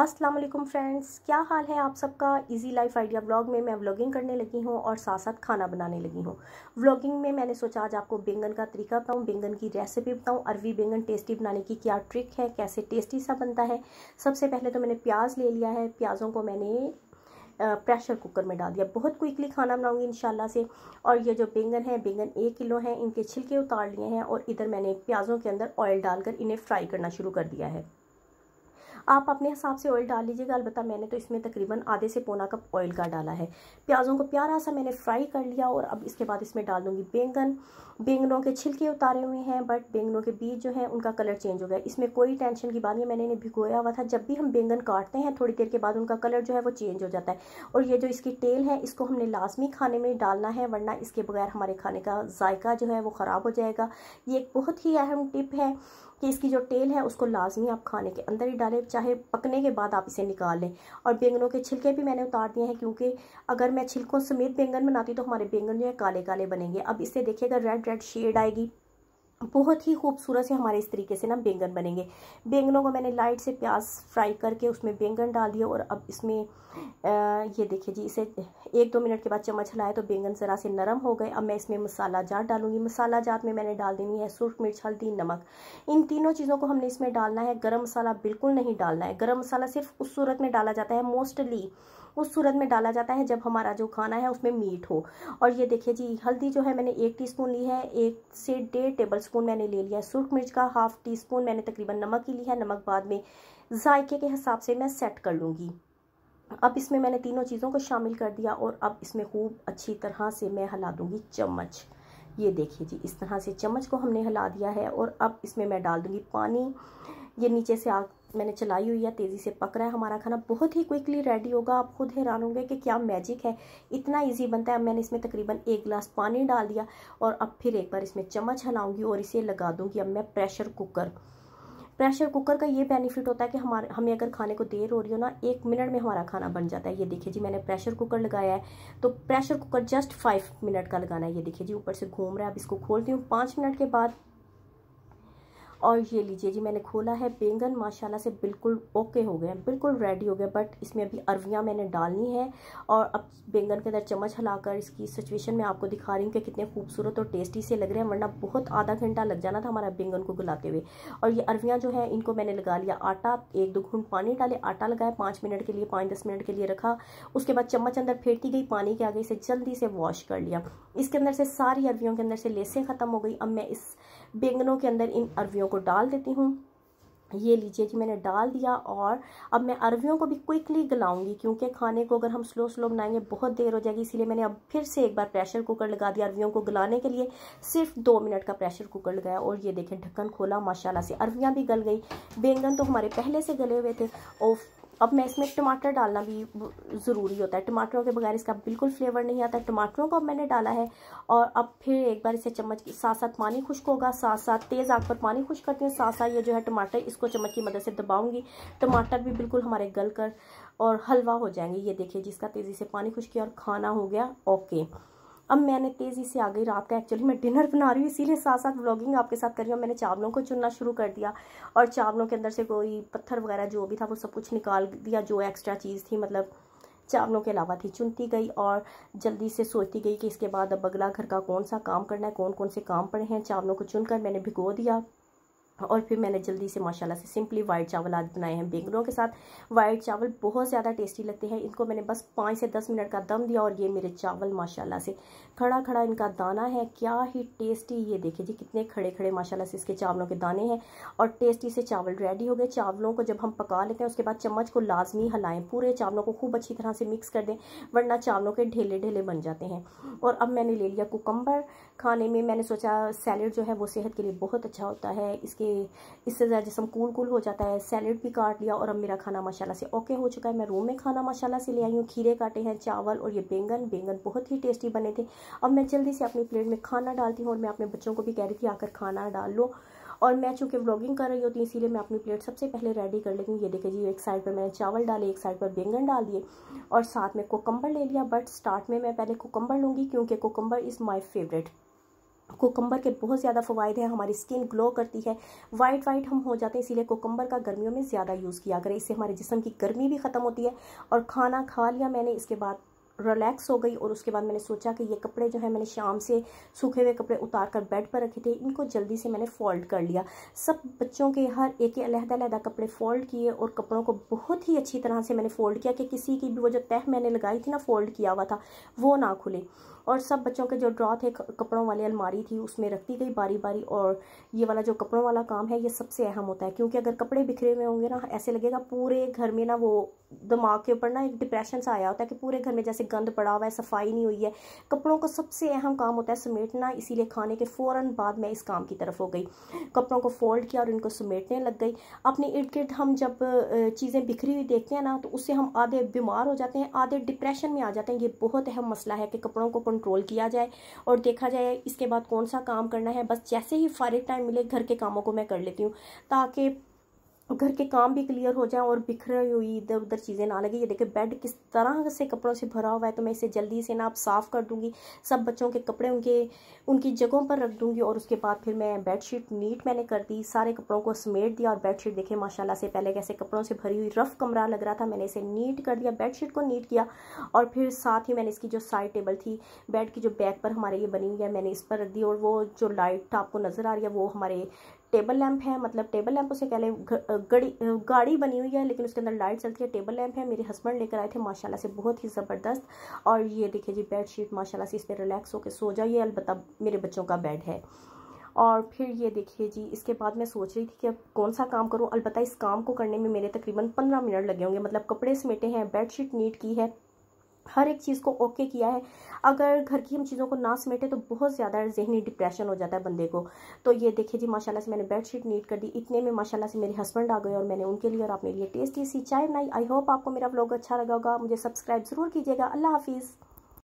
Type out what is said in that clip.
अस्सलाम वालेकुम फ्रेंड्स क्या हाल है आप सबका इजी लाइफ आइडिया व्लॉग में मैं व्लॉगिंग करने लगी हूँ और साथ साथ खाना बनाने लगी हूँ व्लॉगिंग में मैंने सोचा आज आपको बैंगन का तरीका बताऊँ बैंगन की रेसिपी बताऊँ अरवी बैंगन टेस्टी बनाने की क्या ट्रिक है कैसे टेस्टी सा बनता है सबसे पहले तो मैंने प्याज ले लिया है प्याज़ों को मैंने प्रेशर कुकर में डाल दिया बहुत क्विकली खाना बनाऊंगी इंशाल्लाह से और ये जो बैंगन है बैंगन एक किलो है इनके छिलके उतार लिए हैं और इधर मैंने प्याज़ों के अंदर ऑयल डालकर इन्हें फ्राई करना शुरू कर दिया है आप अपने हिसाब से ऑयल डाल लीजिएगा अलबत्त मैंने तो इसमें तकरीबन आधे से पौना कप ऑयल का डाला है प्याज़ों को प्यारा सा मैंने फ्राई कर लिया और अब इसके बाद इसमें डाल दूँगी बैंगन बैंगनों के छिलके उतारे हुए हैं बट बैंगनों के बीज जो हैं उनका कलर चेंज हो गया इसमें कोई टेंशन की बात नहीं मैंने इन्हें भिगोया हुआ था जब भी हम बैंगन काटते हैं थोड़ी देर के बाद उनका कलर जो है वो चेंज हो जाता है और ये जो इसकी टेल है इसको हमने लाजमी खाने में डालना है वरना इसके बगैर हमारे खाने का जायका जो है वो ख़राब हो जाएगा ये एक बहुत ही अहम टिप है कि इसकी जो टेल है उसको लाजमी आप खाने के अंदर ही डालें चाहे पकने के बाद आप इसे निकाल लें और बैंगनों के छिलके भी मैंने उतार दिए हैं क्योंकि अगर मैं छिलकों समेत बैंगन बनाती तो हमारे बैंगन जो है काले काले बनेंगे अब इससे देखिएगा रेड रेड शेड आएगी बहुत ही खूबसूरत से हमारे इस तरीके से ना बैंगन बनेंगे बैंगनों को मैंने लाइट से प्याज फ्राई करके उसमें बैंगन डाल दिया और अब इसमें ये देखिए जी इसे एक दो मिनट के बाद चम्मच हिलाया तो बैंगन ज़रा से नरम हो गए अब मैं इसमें मसाला जात डालूंगी मसाला जात में मैंने डाल देनी है सूर्ख मिर्च हल्दी नमक इन तीनों चीज़ों को हमने इसमें डालना है गर्म मसाला बिल्कुल नहीं डालना है गर्म मसाला सिर्फ उस सूरत में डाला जाता है मोस्टली उस सूरत में डाला जाता है जब हमारा जो खाना है उसमें मीट हो और ये देखिए जी हल्दी जो है मैंने एक टीस्पून ली है एक से डेढ़ टेबल स्पून मैंने ले लिया है सुरख मिर्च का हाफ टी स्पून मैंने तकरीबन नमक ही ली है नमक बाद में जायके के हिसाब से मैं सेट कर लूँगी अब इसमें मैंने तीनों चीज़ों को शामिल कर दिया और अब इसमें खूब अच्छी तरह से मैं हिला दूँगी चम्मच ये देखिए जी इस तरह से चम्मच को हमने हिला दिया है और अब इसमें मैं डाल दूँगी पानी ये नीचे से आग मैंने चलाई हुई है तेज़ी से पक रहा है हमारा खाना बहुत ही क्विकली रेडी होगा आप खुद हैरान होंगे कि क्या मैजिक है इतना इजी बनता है अब मैंने इसमें तकरीबन एक गिलास पानी डाल दिया और अब फिर एक बार इसमें चम्मच हलाऊंगी और इसे लगा दूंगी अब मैं प्रेशर कुकर प्रेशर कुकर का ये बेनिफिट होता है कि हमारे हमें अगर खाने को देर हो रही हो ना एक मिनट में हमारा खाना बन जाता है ये देखिए जी मैंने प्रेशर कुकर लगाया है तो pressure cooker just five minute का लगाना है ये देखिए जी ऊपर से घूम रहा है अब इसको खोलती हूँ पाँच मिनट के बाद और ये लीजिए जी मैंने खोला है बैंगन माशाल्लाह से बिल्कुल ओके हो गए हैं बिल्कुल रेडी हो गए बट इसमें अभी अरवियाँ मैंने डालनी है और अब बैंगन के अंदर चम्मच हिलाकर इसकी सिचुएशन में आपको दिखा रही हूँ कि कितने खूबसूरत और टेस्टी से लग रहे हैं वरना बहुत आधा घंटा लग जाना था हमारा बैंगन को गुलाते हुए और ये अरवियाँ जो है इनको मैंने लगा लिया आटा एक दो घूट पानी डाले आटा लगाया पाँच मिनट के लिए पाँच दस मिनट के लिए रखा उसके बाद चम्मच अंदर फेंकती गई पानी के आगे इसे जल्दी से वॉश कर लिया इसके अंदर से सारी अरवियों के अंदर से लेसें ख़त्म हो गई अब मैं इस बैंगनों के अंदर इन अरवियों को डाल देती हूँ ये लीजिए जी मैंने डाल दिया और अब मैं अरवियों को भी क्विकली गलाऊंगी क्योंकि खाने को अगर हम स्लो स्लो बनाएंगे बहुत देर हो जाएगी इसीलिए मैंने अब फिर से एक बार प्रेशर कुकर लगा दिया अरवियों को गलाने के लिए सिर्फ दो मिनट का प्रेशर कुकर लगाया और ये देखें ढक्कन खोला माशाल्लाह से अरवियाँ भी गल गई बैंगन तो हमारे पहले से गले हुए थे और अब मैं इसमें टमाटर डालना भी ज़रूरी होता है टमाटरों के बगैर इसका बिल्कुल फ्लेवर नहीं आता टमाटरों को अब मैंने डाला है और अब फिर एक बार इसे चम्मच साथ साथ पानी खुश्क होगा साथ साथ तेज़ आग पर पानी खुश्क करती हूँ साथ साथ ये जो है टमाटर इसको चम्मच की मदद से दबाऊँगी टमाटर भी बिल्कुल हमारे गल कर और हलवा हो जाएंगे ये देखिए जिसका तेज़ी से पानी खुश्क किया और खाना हो गया ओके अब मैंने तेज़ी से आ गई रात का एक्चुअली मैं डिनर बना रही हूँ इसीलिए साथ साथ ब्लॉगिंग आपके साथ कर रही हूँ मैंने चावलों को चुनना शुरू कर दिया और चावलों के अंदर से कोई पत्थर वगैरह जो भी था वो सब कुछ निकाल दिया जो एक्स्ट्रा चीज़ थी मतलब चावलों के अलावा थी चुनती गई और जल्दी से सोचती गई कि इसके बाद अब अगला घर का कौन सा काम करना है कौन कौन से काम पड़े हैं चावलों को चुनकर मैंने भिगो दिया और फिर मैंने जल्दी से माशाल्लाह से सिंपली वाइट चावल आज बनाए हैं बेंगलों के साथ वाइट चावल बहुत ज़्यादा टेस्टी लगते हैं इनको मैंने बस पाँच से दस मिनट का दम दिया और ये मेरे चावल माशाल्लाह से खड़ा खड़ा इनका दाना है क्या ही टेस्टी ये देखिए जी कितने खड़े खड़े माशाला से इसके चावलों के दाने हैं और टेस्टी से चावल रेडी हो गए चावलों को जब हम पका लेते हैं उसके बाद चम्मच को लाजमी हलाएँ पूरे चावलों को खूब अच्छी तरह से मिक्स कर दें वरना चावलों के ढेले ढेले बन जाते हैं और अब मैंने ले लिया कोकम्बर खाने में मैंने सोचा सैलड जो है वो सेहत के लिए बहुत अच्छा होता है इसके कि इससे ज़रा जिसम कूल कूल हो जाता है सैलड भी काट लिया और अब मेरा खाना माशाल्लाह से ओके हो चुका है मैं रूम में खाना माशाल्लाह से ले आई हूँ खीरे काटे हैं चावल और ये बैंगन बैंगन बहुत ही टेस्टी बने थे अब मैं जल्दी से अपनी प्लेट में खाना डालती हूँ और मैं अपने बच्चों को भी कह रही थी आकर खाना डाल लो और मैं चूँकि व्लॉगिंग कर रही होती हूँ इसीलिए मैं अपनी प्लेट सबसे पहले रेडी कर लेती हूँ ये देखे जी एक साइड पर मैंने चावल डाले एक साइड पर बैंगन डाल दिए और साथ में कोकम्बर ले लिया बट स्टार्ट में मैं पहले कोकम्बर लूँगी क्योंकि cucumber is my favourite cucumber के बहुत ज़्यादा फ़वाद हैं हमारी स्किन ग्लो करती है वाइट वाइट हम हो जाते हैं इसीलिए कोकम्बर का गर्मियों में ज़्यादा यूज़ किया करें इससे हमारे जिसम की गर्मी भी ख़त्म होती है और खाना खा लिया मैंने इसके बाद रिलैक्स हो गई और उसके बाद मैंने सोचा कि ये कपड़े जो है मैंने शाम से सूखे हुए कपड़े उतार कर बेड पर रखे थे इनको जल्दी से मैंने फ़ोल्ड कर लिया सब बच्चों के हर एक के अलहदा अलहदा कपड़े फ़ोल्ड किए और कपड़ों को बहुत ही अच्छी तरह से मैंने फ़ोल्ड किया कि किसी की भी वो जो तह मैंने लगाई थी ना फ़ोल्ड किया हुआ था वो ना खुले और सब बच्चों के जो ड्रॉ थे कपड़ों वाली अलमारी थी उसमें रखती गई बारी बारी और ये वाला जो कपड़ों वाला काम है ये सबसे अहम होता है क्योंकि अगर कपड़े बिखरे हुए होंगे ना ऐसे लगेगा पूरे घर में ना वो दिमाग के ऊपर ना एक डिप्रेशन सा आया होता है कि पूरे घर में जैसे गंद पड़ा हुआ है सफाई नहीं हुई है कपड़ों का सबसे अहम काम होता है समेटना इसीलिए खाने के फ़ौर बाद मैं इस काम की तरफ हो गई कपड़ों को फोल्ड किया और इनको समेटने लग गई अपने इर्द गिर्द हम जब चीज़ें बिखरी हुई देखते हैं ना तो उससे हम आधे बीमार हो जाते हैं आधे डिप्रेशन में आ जाते हैं ये बहुत अहम मसला है कि कपड़ों को कंट्रोल किया जाए और देखा जाए इसके बाद कौन सा काम करना है बस जैसे ही फारिग टाइम मिले घर के कामों को मैं कर लेती हूँ ताकि घर के काम भी क्लियर हो जाएं और बिखर हुई इधर उधर चीज़ें ना लगे ये देखें बेड किस तरह से कपड़ों से भरा हुआ है तो मैं इसे जल्दी से ना आप साफ़ कर दूंगी सब बच्चों के कपड़े उनके उनकी जगहों पर रख दूंगी और उसके बाद फिर मैं बेडशीट नीट मैंने कर दी सारे कपड़ों को समेट दिया और बेडशीट देखे माशाला से पहले कैसे कपड़ों से भरी हुई रफ़ कमरा लग रहा था मैंने इसे नीट कर दिया बेडशीट को नीट किया और फिर साथ ही मैंने इसकी जो साइड टेबल थी बेड की जो बैक पर हमारे ये बनी हुई है मैंने इस पर रख दी और वो जो लाइट आपको नज़र आ रही है वो हमारे टेबल लैंप है मतलब टेबल लैंप उसे कह लें गड़ी गाड़ी बनी हुई है लेकिन उसके अंदर लाइट चलती है टेबल लैंप है मेरे हस्बैंड लेकर आए थे माशाल्लाह से बहुत ही ज़बरदस्त और ये देखिए जी बेड शीट माशाल्लाह से इस पर रिलैक्स होकर सो जाइए अलबत्त मेरे बच्चों का बेड है और फिर ये देखिए जी इसके बाद मैं सोच रही थी कि अब कौन सा काम करूँ अलबत्त इस काम को करने में मेरे तकरीबन पंद्रह मिनट लगे होंगे मतलब कपड़े समेटे हैं बेडशीट नीट की है हर एक चीज़ को ओके किया है अगर घर की हम चीज़ों को ना समेटे तो बहुत ज़्यादा जहनी डिप्रेशन हो जाता है बंदे को तो ये देखिए जी माशाल्लाह से मैंने बेड शीट नीट कर दी इतने में माशाल्लाह से मेरे हस्बैंड आ गए और मैंने उनके लिए और मेरे लिए टेस्टी सी चाय बनाई आई होप आपको मेरा ब्लॉग अच्छा लगा होगा मुझे सब्सक्राइब ज़रूर कीजिएगा अल्लाह हाफिज़